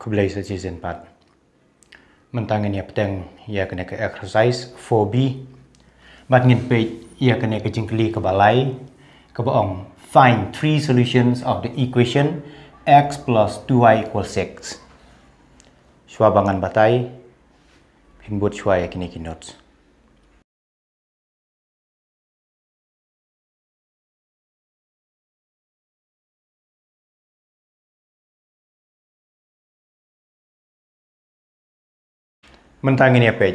Kublai sa season 4 mentangin ya petang ya kena ke exercise 4 mat ngin pe ya kena ke jingkli ke balai ke boong find three solutions of the equation x plus 2y equals 6 Shua bangan batai, pinbut shua ya kini notes. មិនតែងាយពេក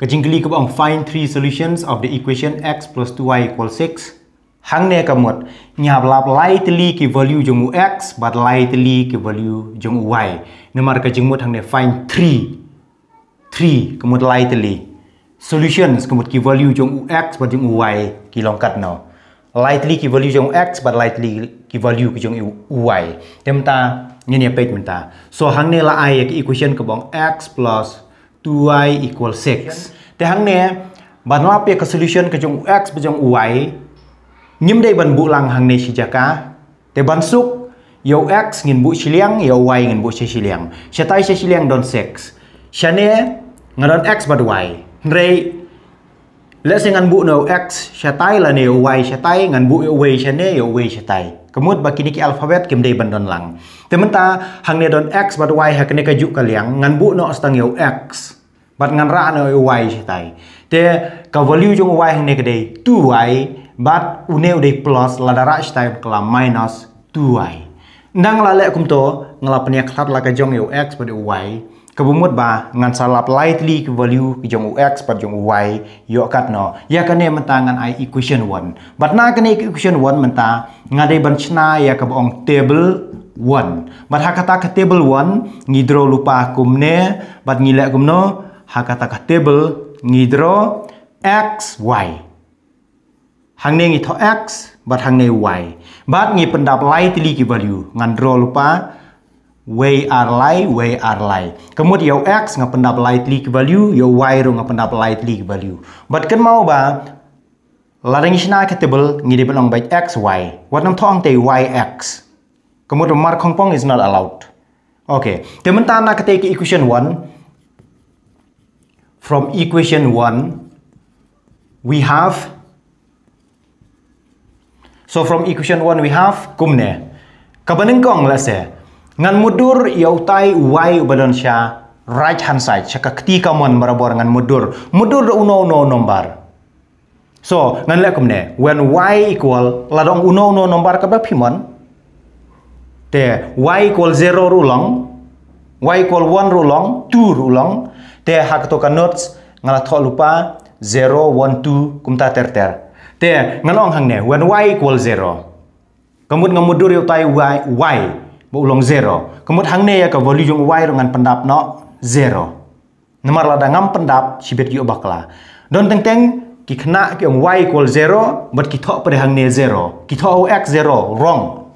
Kajingkali ka bang find three solutions of the equation x plus 2y equals 6 hang ne ka mot nyap lap lai tli ki value jong u x but lai tli ki value jong u y ne mar ka jing mot hang ne find 3 3 ka mot lai tli solutions ka mot ki value jong u x but jong u y ki long kat no lightly ki value jong x but lightly ki value ki jong u y tem ta ini ya page minta so hang ne la i ya equation ke bong x plus 2y equal 6 te hang ne ban la pe ke solution ke jong x be jong y nyim dei ban bu lang hang ne si jaka te ban suk yo x ngin bu siliang yo y ngin bu siliang syatai siliang don 6 ne ngadon x bad y Re lẽ sẽ ngăn x sẽ tay là nếu y sẽ tay ngăn bụ yêu y sẽ nếu yêu y sẽ tay kemud bagi niki alfabet kim dei bandon lang. Tementa hang ne don x bat y hak ne kaju kaliang ngan bu no stang yo x. Bat ngan ra no y tai. Te ka value jong y hang ne kedei 2y bat une ude plus ladara stai kala minus 2y. Nang lale kum to ngelapnya la ka jong yo x bat y kebumut ba ngan salap lightly ke value ke jong x par jong y yo kat no ya kan ne menta ngan i equation 1 bat na kan equation 1 menta ngadai banchna ya ke bong table 1 but hakata ka table 1 ngidro lupa kum kumne but ngile kumno hakata ka table ngidro x y hang ne tho x bat hang ne y bat ngi pendap lightly ke value ngan draw lupa way a r l i e way a r l i e kemud i a n yo x ngapendap light l y ke value yo y ro ngapendap light l y ke value but kan mau ba l a r a n g isna k e t a b l e ngide belong by x y wat nam thong te y x kemud i a n mar khong pong is not allowed okay temen ta na kete equation 1 from equation 1 we have so from equation 1 we have kumne kabaneng kong la se Ngan mudur yautai wai sya right hand side sya ketika kamon marabor ngan mudur mudur uno uno nombar so ngan lekum kumne when y equal ladong uno uno nombar ka pimon te y equal zero rulong y equal one rulong two rulong te hak toka notes ngala tak lupa 0 1 2 kumta ter ter te ngan ong hangne when y equal 0 mudur ngamudur yautai y y bo ulong zero kemut hang ya ke volume jong wai rongan pendap no zero nomor lada ngam pendap sibet gi obakla don teng teng ki kena ki y equal zero but kita pada hang zero Kita thok x zero wrong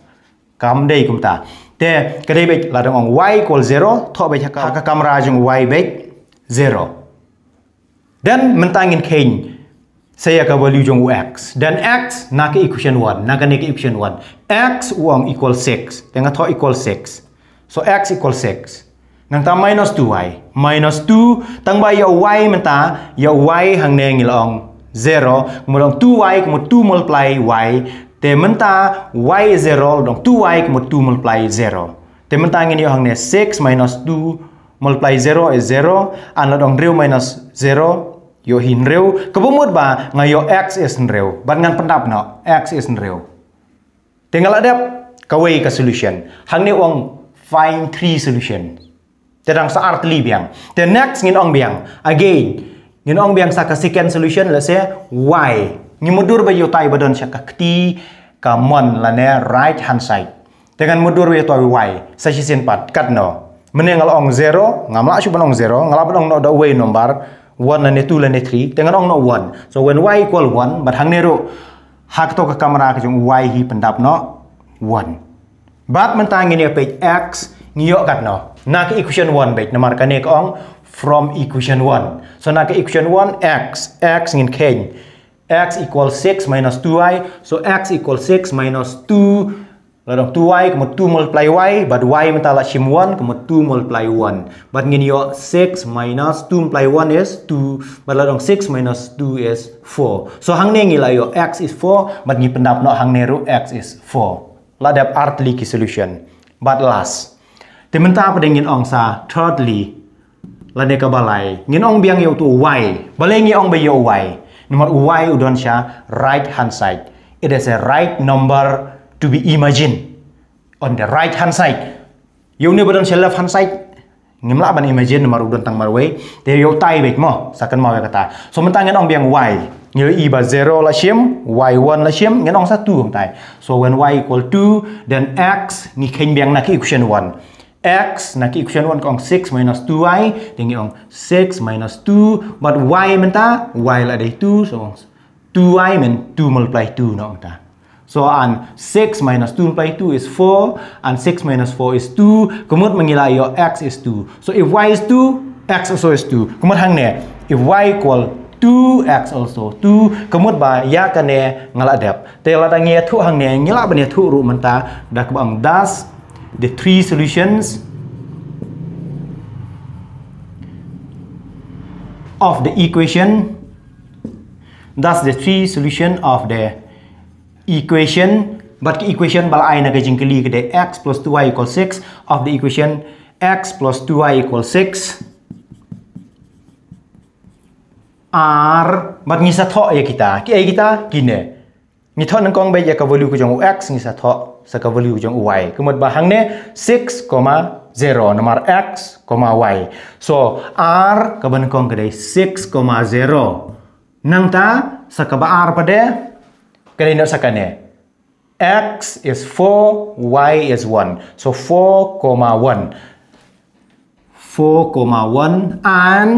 kam dei kum ta te kadai be lada ngong y equal zero to be ka ka kamra y be zero dan mentangin kain saya akan value jong x dan x nak equation 1 nak nak equation 1 x uang equal 6 tengah to equal 6 so x equal 6 nang ta minus 2y minus 2 tang ba ya y menta ya y hang neng ilong 0 kemudian 2y kemudian 2 multiply y te menta y 0 dong 2y kemudian 2 multiply 0 te menta ngin yo hang ne 6 minus 2 multiply 0 is 0 an dong 0 minus 0 yo hin reu kebumut ba ngayo x is reu ban ngan pendap no x is reu tinggal adap kawai ke solution hang ni ong find three solution terang sa li biang the next ngin ong biang again ngin ong biang ka second solution let's say y ngi mudur ba yo tai badon saka kti ka mon la ne eh, right hand side dengan mudur yo tai y sa sisin pat kat no menengal ong zero ngamla shu ban ong zero ngalapan ong no da way nombar 1 a ล d 2 and 3แต่ g a n ong no 1 so when y equal 1 but hang nero hak to ka kamera ka jong y hi p e ั d a p no 1 bat า e n t นเ g ี n ยเป็ e x ก g i น o น a t no nak equation 1 page namar น a n e ก o อง from equation 1 so nak equation 1 x x งี i เคน x equals 6 minus 2y so x equals 6 minus 2 Ladong 2y kemudian 2 multiply y, but y mentala shim 1 kemudian 2 multiply 1. But ngini yo 6 minus 2 multiply 1 is 2, but ladong 6 minus 2 is 4. So hang ne ngila yo x is 4, but ngi pendap no hang ne x is 4. Ladap artly ki solution. But last, tementa pada ngin ong sa thirdly, lade ka balai. Ngin ong biang yo tu y, balai ngi ong ba yo y. Nomor y udon sya right hand side. It is a right number to be imagined on the right hand side You never shall left hand side ngimla ban imagine maru don tang marway te yo tai bek mo sakan mawe kata so mentang ngen ong biang y nyo i ba 0 la shim y1 la shim ngen ong sa ong tai so when y equal 2 then x ni ken biang nak equation 1 x nak equation 1 kong 6 minus 2y tinggi ong 6 minus 2 but y menta y la day 2 so 2y men 2 multiply 2 no menta So, and 6 minus 2 multiplied 2 is 4, and 6 minus 4 is 2. Kemudian menilai your x is 2. So, if y is 2, x also is 2. Kemudian hang ne, if y equal 2x also 2 kemut ba ya kane ngaladep te la dang thu hang ne ngila ban thu ru menta da kabang das the three solutions of the equation that's the three solution of the equation but equation bal i naga jingkeli kede x plus 2y equals 6 of the equation x plus 2y equals 6 r but ngisa tho ya kita ki ai kita kine ni tho nang kong ba ya ka value ku jong x ngisa tho sa ka value jong y kemot ba ne 6, 0 nomor x, y. So r ban kong gede 6, 0. Nang ta sa ka ba r de Kalian nak ya. ni. X is 4, Y is 1. So 4,1. 4,1, and 1 and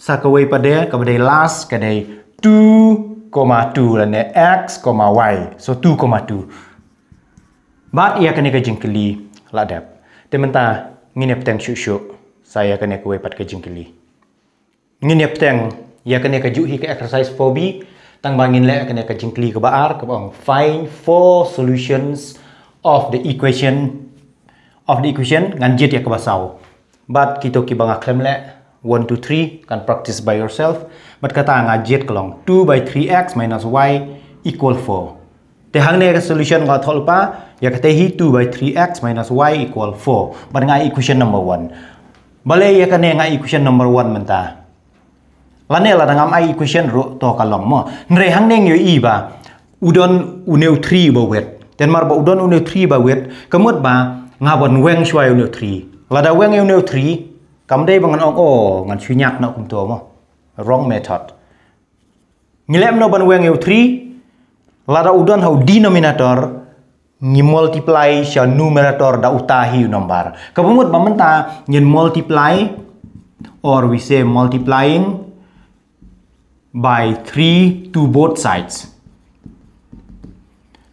sakawai pada kepada last kedai 2,2, lah ni. X, Y. So 2,2. but ia kena kejengkeli ladap. Dementa ngini teng syuk-syuk saya kena kewai pat kejengkeli. Ngini peteng, ia kena juhi ke exercise 4B tang bangin le kena ke jingkli ke baar ke bang find four solutions of the equation of the equation ngan jet ya ke basau but kita ki bang aklem le 1 2 3 kan practice by yourself but kata ngajet kelong 2 by 3x minus y equal 4 te hang ne solution ga thol pa ya kata hi 2 by 3x minus y equal 4 but ngai equation number 1 Balai ya kane ngai equation number 1 mentah là đang dangam ai question ro to ka long mo nre hang neng yo i ba udon uneu 3 ba wet ten mar ba udon uneu 3 ba wet kamot ba ngà bon weng shwa uneu 3 la da weng uneu 3 kam dei bangan ong o ngan chu nyak na kum to mo wrong method ngilem no ban weng uneu 3 là da udon hau denominator ngi multiply sha numerator đã utahi number kabumut ba ta, ngi multiply or we say multiplying by 3 to both sides.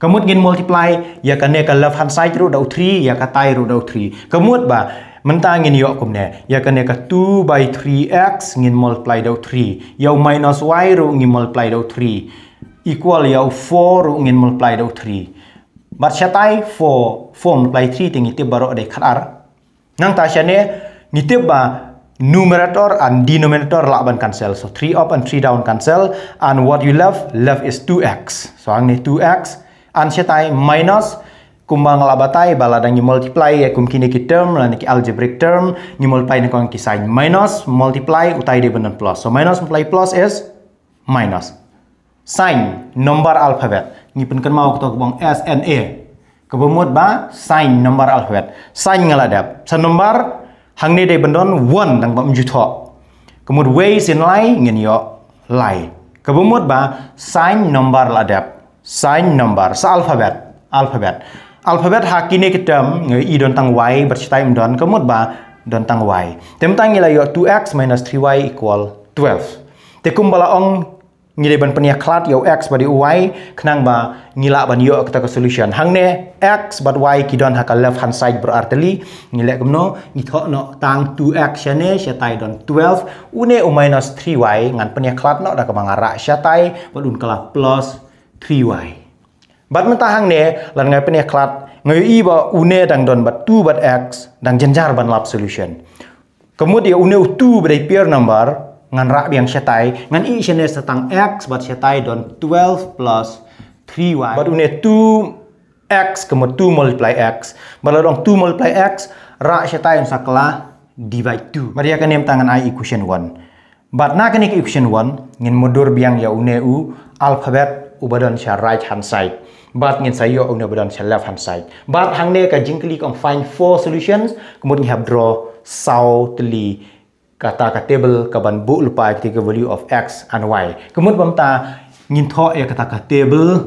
Kamut ngin multiply ya ka ne ka left hand side ru dau 3 ya ka tai ru dau 3. Kamut ba mentang ngin yo ne ya ka ne ka 2 by 3x ngin multiply dau 3. Yau minus y ru ngin multiply dau 3. Equal yau 4 ru ngin multiply dau 3. sya tai 4 4 multiply 3 tingi te baro de khar. Nang ta chane ngitib ba numerator and denominator lakban cancel. So 3 up and 3 down cancel. And what you left, left is 2x. So ang ni 2x. And siya tayo minus kumbang labatai baladang you multiply ya kum kini ki term lan ki algebraic term you multiply ni kong ki sign minus multiply utai de benan plus. So minus multiply plus is minus. Sign number alphabet. Ni pun kan mau kita kubang S N A. E. Kebemut ba sign number alphabet. Sign ngaladap. Sa number hang ne de bendon won dang bam ju tho kemud way sin lai ngin yo lai kebumut ba sign number la dap sign number sa alphabet alphabet alphabet ha kine ketem ngi i don tang y bercitai don kemud ba don tang y tem tang ila yo 2x minus 3y equal 12 te kumbala ong ngile ban pania klat yo x badi y kenang ba ngila ban yo kita ke solution hang ne x bad y ki don haka left hand side berarti li ngile kemno tho no tang 2x sya tai don 12 une u minus 3y ngan pania klat no da ka mangara shatai balun kala plus 3y bad hang ne lan ngai pania klat ngai i ba une dang don bad 2 bad x dang jenjar ban lap solution kemudian ya une 2 badi pair number ngan rak biang syatai ngan i shene satang x bat syatai don 12 plus 3y bat une 2 x kemo 2 multiply x bat dong 2 multiply x rak syatai um sakla divide 2 mari akan nem tangan i equation 1 bat na kan equation 1 ngin modur biang ya une u alphabet badan sya right hand side but ngin sayo una badan sya left hand side but hang ne ka jing click on find four solutions kemudian have draw southly kata ka table kaban bu lupa ke value of x and y kemut bam ta ngin tho e kata ka table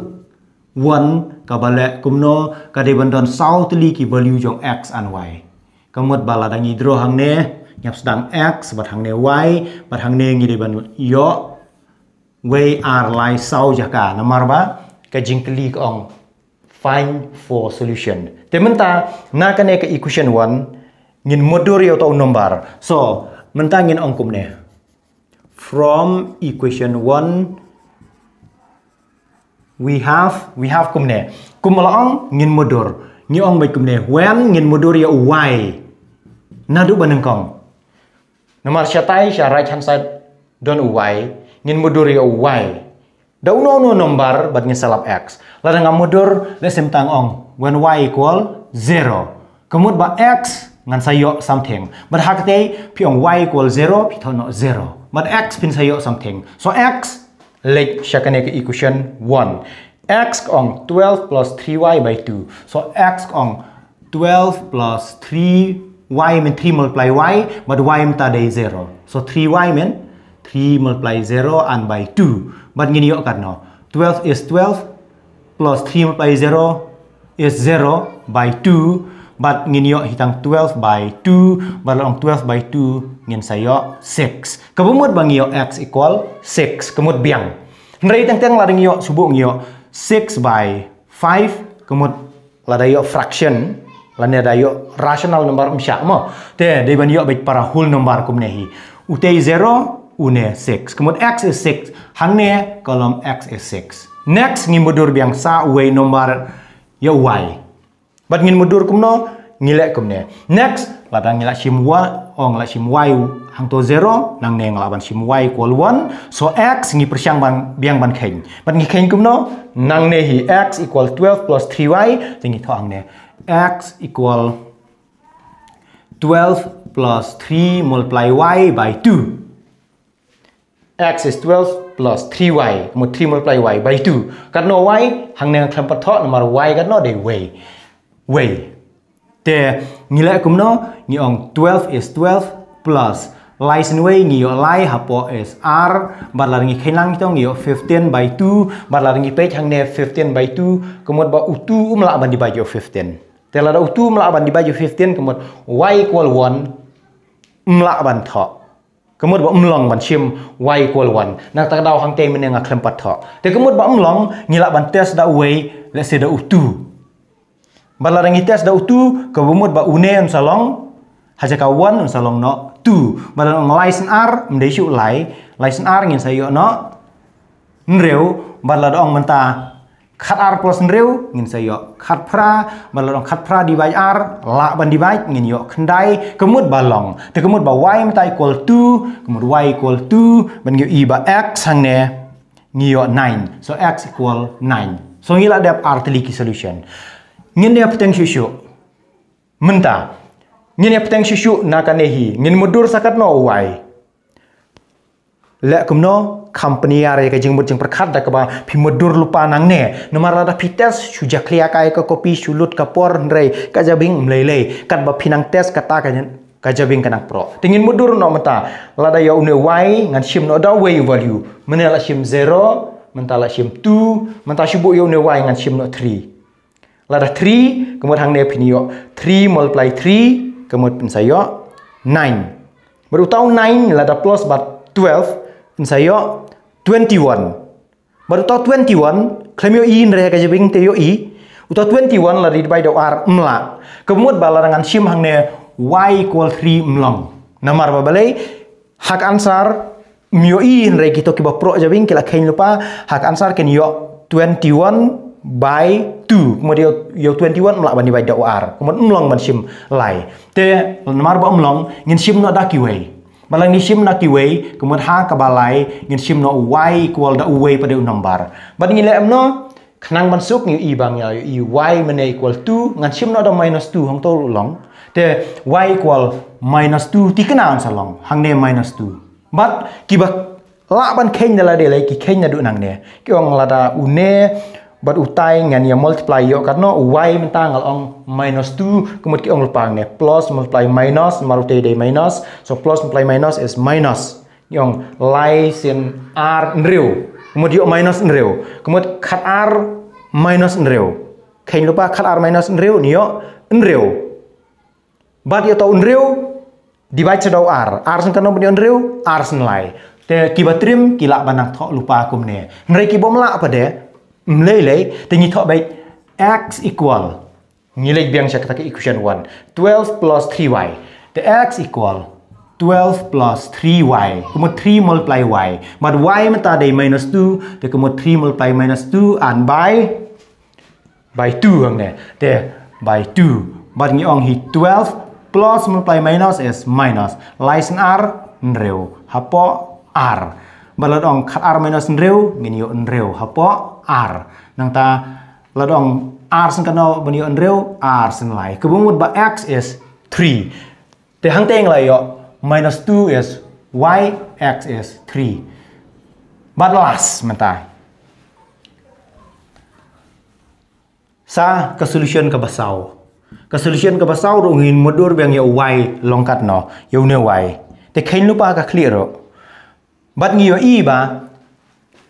one kabale kumno ka de bandon south li ki value jong x and y kemut bala dang idro hang ne nyap sedang x bat hang ne y bat hang ne ngi de ban yo way are lai sau jaka namar ba ka jingkli ong find for solution tementa na kane ka equation 1 ngin modur yo number so mentangin ne from equation 1 we have we have kum Kum kumlaong ngin mudur ni ong bai ne when ngin mudur ya why nadu kong. nomor syatai syarai side don why ngin mudur ya why da no no nombar bat salap x ladang modur lesem tang ong when y equal 0 kemud ba x ngan sayo something but hakte pyong y equal 0 pitono 0 but x pin sayo something so x like shakane ke equation 1 x on 12 plus 3y by 2 so x on 12 plus 3y mean 3 multiply y but y mean tadi 0 so 3y mean 3 multiply 0 and by 2 but ngini yo karno 12 is 12 plus 3 multiply 0 is 0 by 2 but ngin hitang 12 by 2 barlong 12 by 2 ngin sayo 6 kabumot bang yo x equal 6 kemut biang ngeri tang tang ladang yo subuh ngyo 6 by 5 kemut ladayo fraction lani dayo rational number umsya mo te de ban yo baik para whole number kumnehi utei 0 une 6 kemut x is 6 hangne kolom x is 6 next ngimudur biang sa way number yo ya y bạn But ngin mudur kumno ngile kumne. Next, là đang ladang ngila simwa o ờ, ngila simwai hang to zero nang ne ngila ban y equal one. So x ngi persiang bằng biang bằng khen. bạn nghĩ khen kumno nang nè hi x equal 12 plus 3y ngi to hang ne. x equal 12 plus 3 multiply y by 2. x is 12 plus 3y, 3 multiply y by 2. Cắt nó y, hang này khám bắt thọ mà y cắt nó để way. way. The nila kumno ni ang 12 is 12 plus license way ni yung lay hapo is r barlaring ikay lang ito ni 15 by 2 barlaring ipay hang ne 15 by 2 kumot ba utu umla aban di bayo 15 tela da utu umla aban di bayo 15 kumot y equal 1 umla aban to kumot ba umlong ban chim y equal 1 nang tagdaw hang tay men nga klempat to te kumot ba umlong ni la ban test da way let's say da utu balarang hitias da utu bumut ba une um salong haja kawan um salong no tu balarang ngelai senar mende syu lai lai senar ngin sayo no nreu balar doang menta khat ar plus nreu ngin sayo khat pra balar ong khat pra di bai ar la ban di bai ngin yo kendai kemut balong te kemut ba y menta equal tu kemut y equal tu ban ngio i ba x hang ne ngio 9 so x equal nine. so ngila dap r teliki solution ngin ne apteng shishu menta ngeen apteng shushu nakanehi ngin mudur sakat no wai le kumno company are ke jing mudjing perkat da kaba phi mudur lupa nang ne nomar rada pites shu ja khlia ka kopi sulut ka por nre ka jabing mlele kat ba pinang tes kata ka nyen ka jabing kanak pro tingin mudur no mata lada ya une wai ngan shim no da way value menela shim zero mentala shim 2 mentala shibu ya une wai ngan shim no 3 Lada 3 kemudian hang ne pinio 3 multiply 3 kemudian kemud saya 9 baru berutau 9 lada plus bat 12 saya 21 baru berutau 21 klemio i nre ka jebing te yo i utau 21 lada divide do r mla kemudian bala dengan sim hang ne y equal 3 mlong namar balai hak ansar mio i nre kita kiba pro jebing kila kain lupa hak ansar ken yo 21 by du kemudian yo 21 melak bani bai ar kemudian mlong ban sim lai te mar ba mlong ngin sim no daki wei malang ni sim naki wei kemudian ha ka balai ngin sim no wai equal da wei pada nombar ban ngin le emno kanang ban suk ni i bang ya i y mene equal to ngan sim no da minus 2 hong to long te y equal minus 2 ti kana answer long hang ne minus 2 but kibak la kain kenya la de lai ki kenya du nang ne ki ong la da une but utai ngan ya multiply yo karena y mentang al ong minus 2 kemudian ki ong lupang ne plus multiply minus marute de minus so plus multiply minus is minus yong lai sin r nriu kemudian yo minus nriu kemudian kat r minus nriu kain lupa kat r minus nriu ni yo nriu but yo tau nriu divide sedau r r sen kanu bni nriu r sen lai te kibatrim kilak banang thok lupa kumne ngre bom lak pada mlele tingi thok bai x equal ngilek biang chak tak equation 1 12 plus 3y the x equal 12 plus 3y kemudian 3 multiply y but y mata day minus 2 the kemudian 3 multiply minus 2 and by by 2 hang ne the by 2 but ngi ong hi 12 plus multiply minus is minus license r nreu hapo r balat ong khat r minus nreu ngin yo nreu hapo R nang ta la R sen kano bani on reu R sen lai kebumut ba X is 3 te hang teng lai yo minus 2 is Y X is 3 bat las mentai sa ka solution ka basaw ka solution ka basaw ro ngin modur bang yo y longkat no yo ne y te khain lupa ka clear ro but ngi yo e ba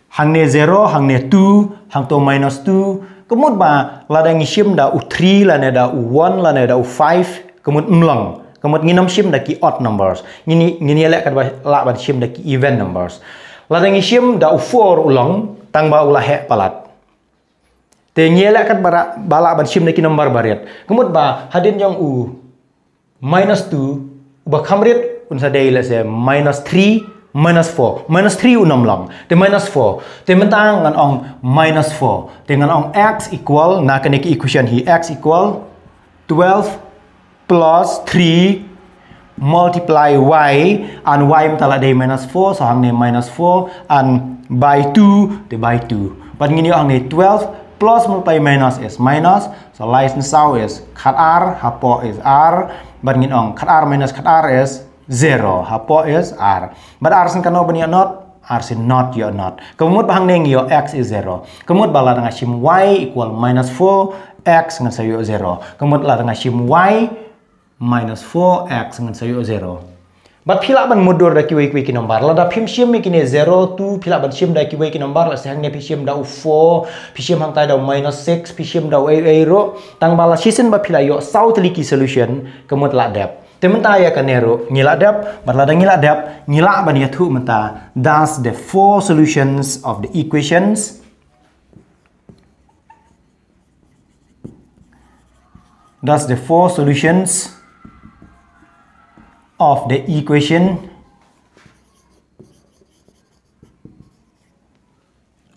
hang zero, 0 ne 2 hang to minus 2 kemud ba lada shim da u 3 ne da u 1 ne da u 5 kemud mlang kemud nginom shim da ki odd numbers ngini ngini lek kan la ba shim da ki even numbers lada shim da u 4 ulang, tang ba ulah he palat te ngele kan ba bala ba shim da ki number bariat kemud ba hadin yang u minus 2 ba kamrit unsa dei la se minus 3 minus 4 minus 3 unom long te minus 4 te mentang ngan ong minus 4 te ngan ong x equal na kene equation hi x equal 12 plus 3 multiply y and y mentala de minus 4 so hang ne minus 4 and by 2 te by 2 Pat ngini ang ne 12 plus multiply minus is minus so lies now is cut r hapo is r but ngin ong cut r minus cut r is zero hapo is r but r sin kano yon not r sin not yon not kemut bahang neng yon x is zero kemut bala dengan shim y equal minus 4 x dengan sayo zero kemut la dengan shim y minus 4 x dengan sayo zero But pila ban mudur da kiwi kiwi kinombar la da pim shim mi kine 0 tu pila ban shim da kiwi kinombar la sang ne pishim da u 4 pishim hang tai da minus 6 pishim da u 8 ro tang bala shisin ba pila yo south liki solution kemut la dep Det menta ya kanero ngiladap barlada ngiladap ngilak bani itu menta thus the four solutions of the equations thus the four solutions of the equation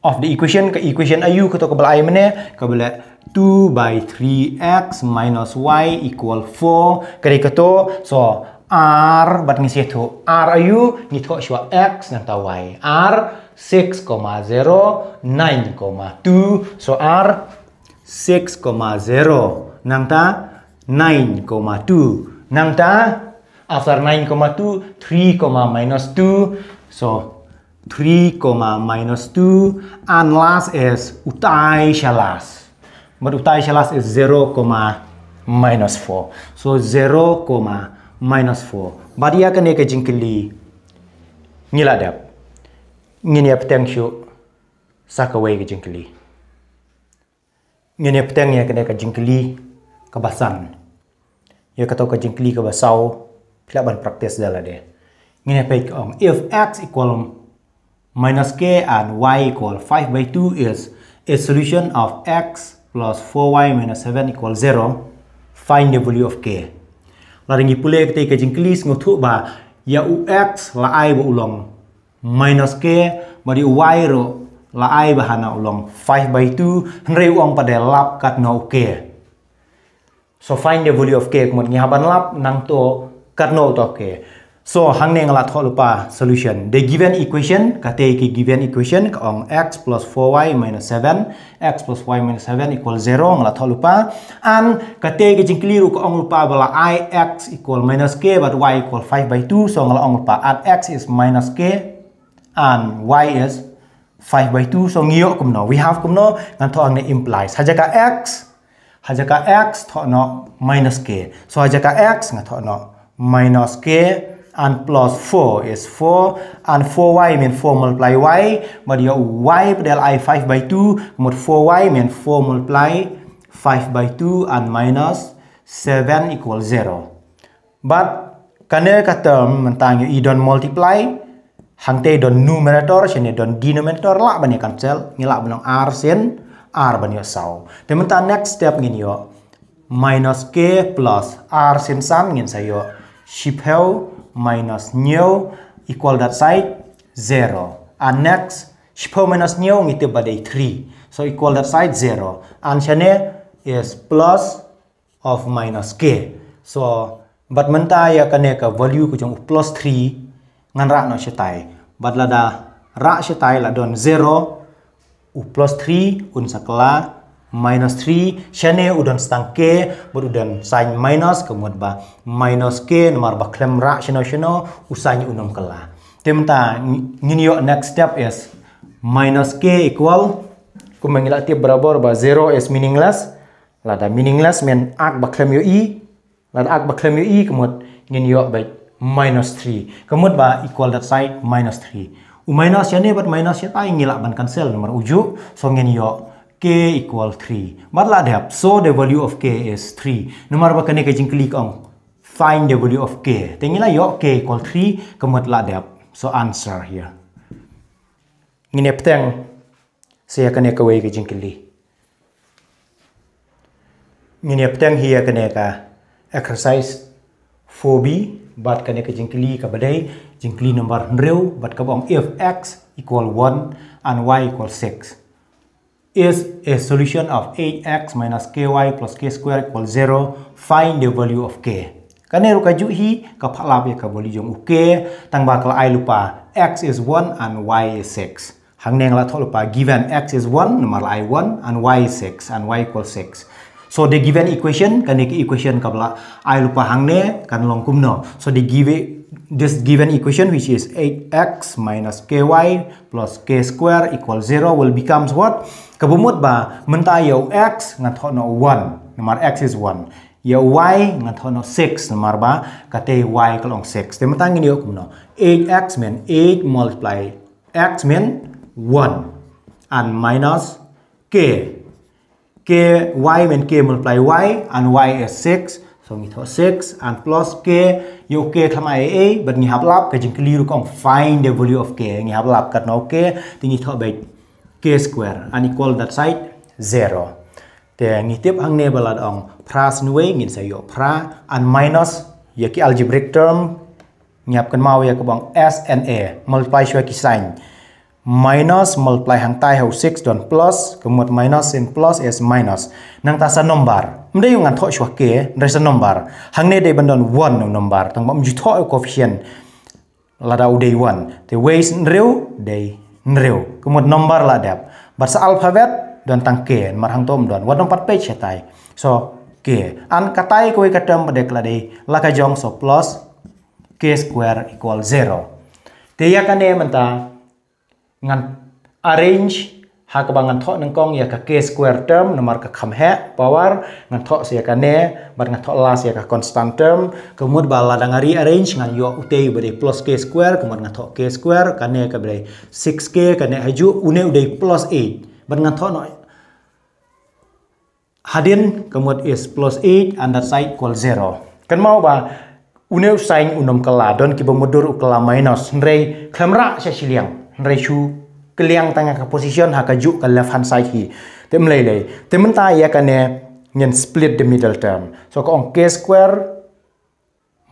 of the equation ke equation ayu kita ke belah mana ke belah 2 by 3x minus y equal 4 kerana kita so R buat ni situ R ayu ni tu siwa x dan tu y R 6,09,2 so R 6,0 nangta 9,2 nangta after 9,2 3, minus 2 so 3 minus 2 and last is utai shalas but utai shalas is 0 minus 4 so 0 minus 4 but ya kan ke jingkili ngiladap ngini ya petang shu sakawai ke jingkili ngini ya petang ya kena ke jingkili kebasan ya kata ke jingkili kebasau pilaban praktis dalam deh ngini ya pek if x equal minus k and y equal 5 by 2 is a solution of x plus 4y minus 7 equal 0 find the value of k Lari ringi pule kete ke jingklis nguthu ba ya u x la i ba ulong minus k mari u y ro la i bahana ulang ulong 5 by 2 ngrei uang pada lap kat no k so find the value of k kemudian ngi haban lap nang to kat no to k So hang neng ngalat lupa solution. The given equation kata ki given equation kaong x plus 4y minus 7 x plus y minus 7 equal 0 ngalat ho lupa. And kata ki jeng keliru kaong lupa bala i x equal minus k but y equal 5 by 2 so ngalang lupa at x is minus k and y is 5 by 2 so ngiyok kumno we have kumno ngan to ang ne implies hajaka x hajaka x tho no minus k so hajaka x ngat tho no minus k and plus 4 is 4 and 4y mean 4 multiply y but your y padahal i 5 by 2 mod 4y mean 4 multiply 5 by 2 and minus 7 equal 0 but karena kata mentang i don't multiply hante don numerator sini don denominator lah bani cancel ngilak benang r sin r bani sau mentang next step ngin yo minus k plus r sin sam ngin sayo shipel minus new equal that side 0 and next 10 minus new ngite badai 3 so equal that side 0 and is plus of minus k so but menta ya kane ka value ko plus 3 ngan ra no shetai but lada ra shetai la don 0 u plus 3 un sakla minus 3 shane udan stang k bur udan sign minus kemud ba minus k nomor ba klem ra shino shino usany unum kala temta nginyo next step is minus k equal ku mengila tiap berabar ba 0 is meaningless lada meaningless men ak ba klem yo i lada ak ba klem yo i kemud nginyo ba minus 3 kemud ba equal that side minus 3 u minus shane bat minus ya ngila ban cancel nomor uju so yo k equal 3 मतलब है so the value of k is 3 Nomor apa कने कजिंग click on find the value of k tengila yo k equal 3 kemut la so answer here ngine pteng saya kene ka wei kijing kili ngine pteng hiya kene ka exercise 4b bat kene ka jingkili ka badai jingkili nomor 0 bat ka bom if x equal 1 and y equal 6 is a solution of ax minus ky plus k square equal 0. Find the value of k. Kane ruka juhi ka phalap ya ka boli jong uke tang ba kala lupa x is 1 and y is 6. Hang neng la lupa given x is 1 nomor i 1 and y is 6 and y equals 6. So the given equation kan kane equation ka bla ai lupa hang ne kan long kumno. So the given this given equation which is 8x minus ky plus k square equals 0 will becomes what? Kabumot ba mentayo x ngatono 1 nomor x is 1 Yo y ngatono 6 nomor ba kate y kalong 6 te mentang ini kumno 8x men 8 multiply x men 1 and minus k k y men k multiply y and y is 6 so ngi 6 and plus k yo k thamai a but ngi hab lap ka jing clear kong find the value of k ngi hab lap kat no k ti ngi tho k square and equal that side 0 te ngi tip ang ne balad ong pras nuwe ngin sa yo pra and minus yaki ki algebraic term ngi hab kan mau ya ko bang s and a multiply shwa ki sign minus multiply hang tai hau 6 don plus kemut minus in plus is minus nang tasa nombar mde yung ngan tho shwa ke resa nombar hang ne dei bandon 1 no nombar tang bam ju thok coefficient la u dei 1 the ways nreu dei nreu kemut nombar la dap bar sa alphabet don tang ke mar hang tom don wadon pat page tai so ke an katai koi katam de kla dei la ka jong so plus k square equal 0 te yakane menta ngan arrange ha ka bangan ngan tho nang kong ya ka k square term nomor ka kham he power ngan tho sia ya ka ne bar ngan tho la sia ya ka constant term kemud bala dangari arrange ngan yo utei bere plus k square kemud ngan tho k square ka ne ka bere 6k ka ne haju une ude plus 8 bar ngan tho no hadin kemud is plus 8 under side equal 0 kan mau ba une sign unom kala don kibang modur ukala minus nrei khamra sia siliang ratio keliang tanga ka position haka ke left hand side hi tem lei lei tem ta ya ka ne ngen split the middle term so ko k square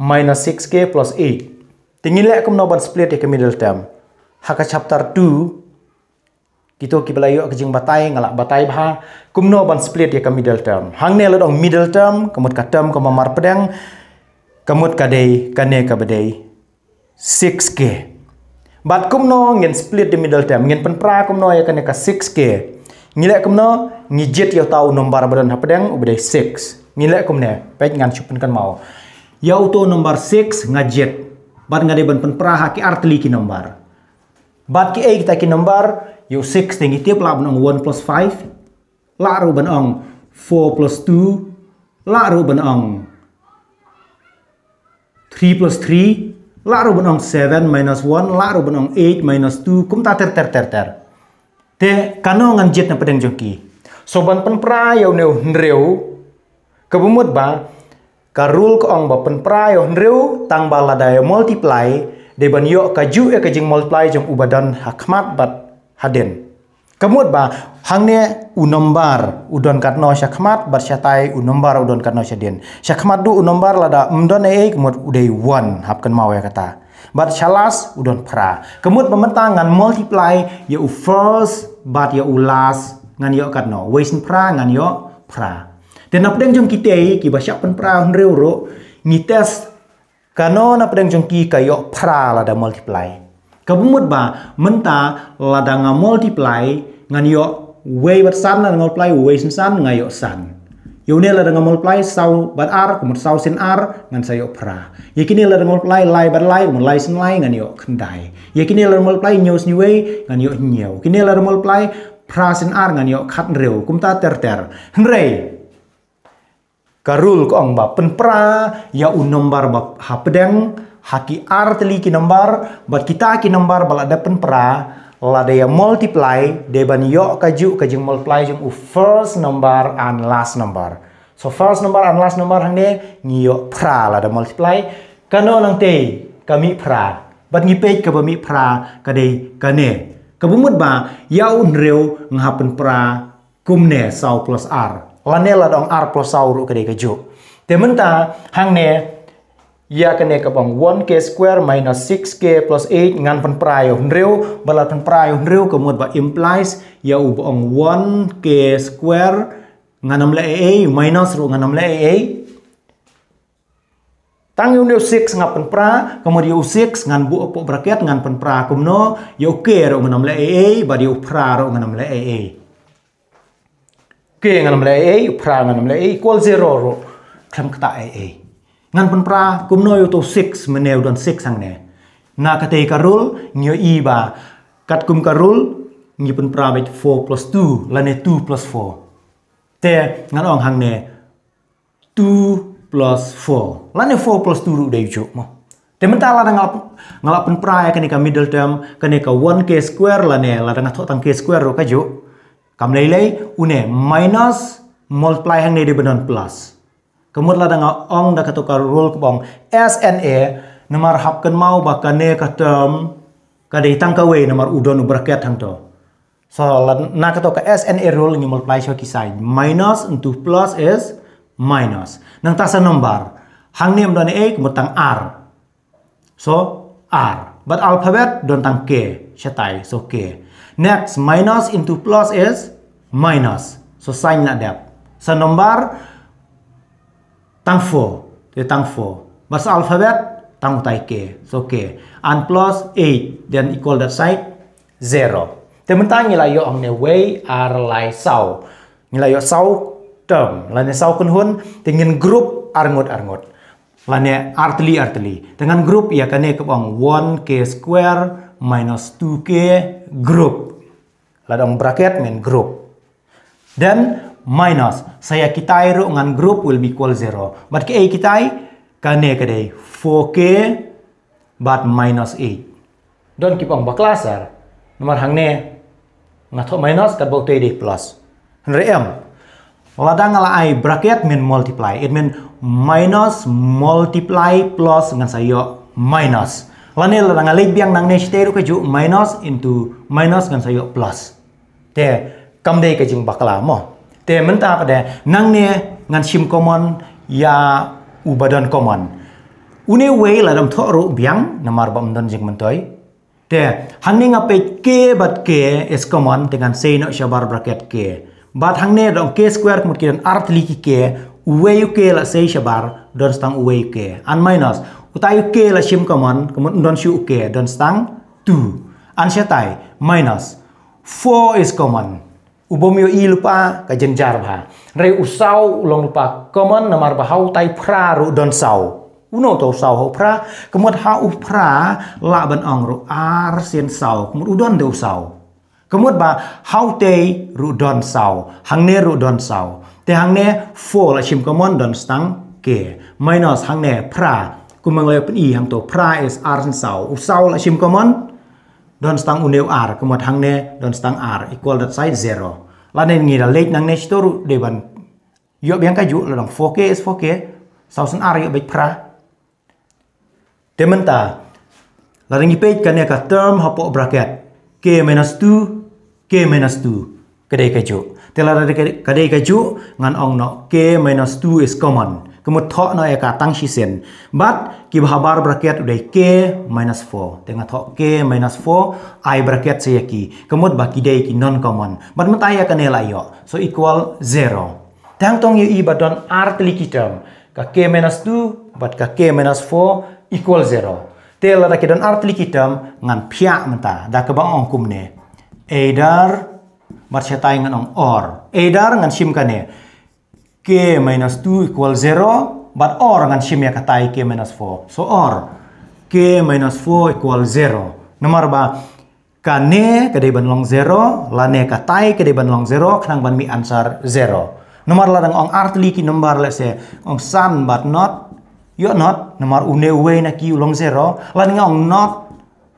minus 6k plus 8 tingin le ka noban split ka middle term haka chapter 2 kito ki balayo ka jing batai ngalak batai bha kumno ban split ya ka middle term hang ne dong middle term kamut ka term kemamar pedang kamut ka day ka ka bedai 6k bat kum no ngin split the middle term ngin pen pra kum no ya kan ya ka 6k. Ngile kum kumno ngijit yo ya tau nombar badan hapedang ubede 6. Ngile kum ne pek ngan chupen kan mau. Ya uto nombar 6 ngajit. Bat ngade ban pen penpra ki artli ki nombar. Bat ki a kita ki nombar yo 6 tinggi tiap lab nong 1 plus 5. La ru ban ong 4 plus 2. La ru ban ong 3 plus 3 La benong 7 minus 1, la benong 8 minus 2, kum ta ter ter ter ter. Te kano ngan jet na pedeng jongki. Soban pen prayau neu nreu. Kebumut ba, karul ko ong ba pen prayau nreu tang bala daya multiply, deban yo kaju e kajing multiply jong ubadan hakmat bat haden. Kemud ba hangne unombar udon katno syakmat syatai unombar udon katno syadin. Syakmat du unombar lada mdon um e kemud udai one hapkan mau ya kata. bar syalas udon pra. Kemud ngan multiply ya u first bar ya u last ngan yo katno. waisin pra ngan yo pra. Dan apa yang jong kita ki basyak pen pra nreuro ngites kano apa yang jong kita kayo pra lada multiply kabumut ba menta ladanga multiply ngan yo way bat san na multiply way sin san ngan yo san yo ne ladanga multiply sau bat ar kumut sau sin ar ngan sayo pra yakini ladanga multiply lai bat lai kumut lai sin lai ngan yo kendai yakini ladanga multiply nyo sin way ngan yo nyo kini ladanga multiply pra sin ar ngan yo khat rew kumta ter ter hnrei karul ko ang ba penpra ya unombar ba hapedeng haki artli ki nombar bat kita ki nombar bala depan pra la daya multiply deban yo kaju kajing multiply jung u first number and last number so first number and last number hang ngi yo pra la da multiply kano nang te kami pra bat ngi pej ka bami pra ne kane bumut ba ya un reu ngahapen pra kum ne sau plus r la ne la dong r plus sau ru kade kaju tementa ne ia kene kapang 1k square minus 6k plus 8 ngan pen prayo nreu bala pen prayo nreu kemut ba implies ia ubong 1k square nganam le a minus ru nganam le a tang yu 6 ngan pen pra kemudian u 6 ngan bu opo bracket ngan pen pra no ia k ru nganam le a ba u pra ru nganam le a k nganam le a pra nganam le a equal 0 ru klem kata a a ngan pun pra kum yo to 6 meneu don 6 sang ne na kate karul nyo iba kat kum karul nyi pun pra bet 4 plus 2 ne 2 plus 4 te ngan ong hang ne 2 plus 4 ne 4 plus 2 ru dei jo mo te la da ngalap pun pra ya kanika middle term kanika 1k square ne la da ngato tang k square ro ka jo kam lei lei une minus multiply hang ne de benon plus Kemud la danga ong da katuka rule kebong SNA e, hap hapkan mau bahkan ne katam kada hitang kawe nomor udon berkat hang to. So na katuka SNA e rule ni multiply shoki sign minus into plus is minus. Nang tasa nombar hang ni don A kemud tang R. So R. But alphabet don tang K. Syatai so K. Next minus into plus is minus. So sign na dap So nombar tang fo te tang fo bahasa alphabet tang tai k so k an plus 8 then equal that side 0 te mentang nilai yo ang ne way ar lai sau nilai yo sau term ne sau kun hun tingin grup arngot la ne artli artli dengan grup ya ke bang 1k square minus 2k group dong bracket men group then minus saya kita iru ngan group will be equal zero but ke a kitai kane kadai 4k but minus 8 don kipang baklasar nomor hangne ngatho minus kat bau tei plus 100m ladang ala i bracket mean multiply it mean minus multiply plus ngan sayo minus lani ladang ala biang nang ne shteru ke minus into minus ngan sayo plus te kam dei ke jing bakla te menta ta ka de nang ne ngan sim common ya ubadan common une we la dam tho ro biang namar bam dan jing mentoi te hang ne ngape ke bat ke is common dengan se no shabar bracket ke bat hang ne dam ke square kmut kiran art liki ke u ke la se shabar don stang we ke an minus utai ke la sim common kmut don shu ke don stang 2 an setai minus 4 is common ubomio i lupa ka jenjar ba re usau ulong lupa komon namar ba hau tai pra ru don sau uno to sau ho pra kemot ha u pra la ban ong ru ar sien sau kemot don de usau kemot ba hau te ru don sau hang ne ru don sau te hang ne fo la chim komon don stang ke minus hang ne pra kumang le pen i hang to pra is ar sen sau usau la chim komon don stang uneu r kemuat hang ne don stang r equal that side zero la ne ngira late nang ne stor de ban yo biang ka ju la dong 4k is 4k sausen r yo baik pra tementa la ringi page kan ka term hapo bracket k minus 2 k minus 2 kedai ka ju telara kedai ka ju ngan ong no k minus 2 is common kemut tho no eka ya tang shi sen but ki bhabar bracket ude k minus 4 tenga tho k minus 4 i bracket se yaki kemut baki de ki non common but mataya kanela yo so equal 0 tang tong yu i badon r tliki term ka k minus 2 but ka k minus 4 equal 0 tela da kedon r tliki term ngan pia menta da ka ba ong kumne either but setai ngan ong or either ngan sim kane k minus 2 equal 0, but or ngan shim ya katai k minus 4. So or k minus 4 equal 0. Nomor ba kane kedai ban long 0, lane katai kedai ban long 0, kenang ban mi answer 0. Nomor ladang ong artli ki nomor let's say ong sun but not yo not nomor une we na ki long 0, ladang ong not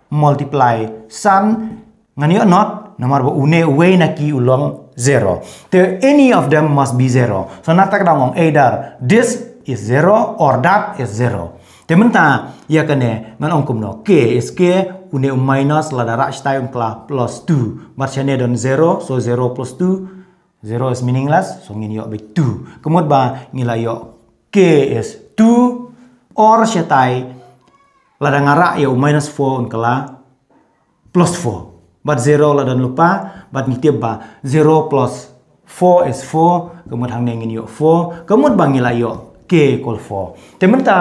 multiply sun ngan yo not nomor ba une we na ki ulong zero. The any of them must be 0. So natak dangong either this is 0 or that is 0. ya kene man ongkum no k is k une um minus la darak shita um kla plus 2. Marchane don 0 so 0 plus 2 0 is meaningless so ngin yo by 2. Kemud ba ngila yo k is 2 or shtai la dangara yo um minus 4 un kla plus 4 but 0 la dan lupa but ni tiap ba 0 plus 4 is 4 kemud hang neng yo 4 kemud bang ngila yo k equal 4 tementa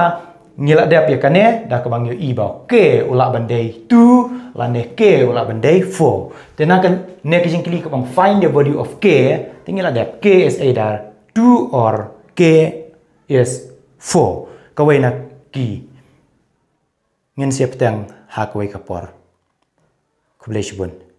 ngila dap ya kane da ke bang yo i e ba k ulak bandai 2 la ne k ulak bandai 4 tena kan ne kijing klik bang find the value of k tingila dap k is either 2 or k is 4 kawai na ki ngin siap tang hakwai kapor Kublai Shibun.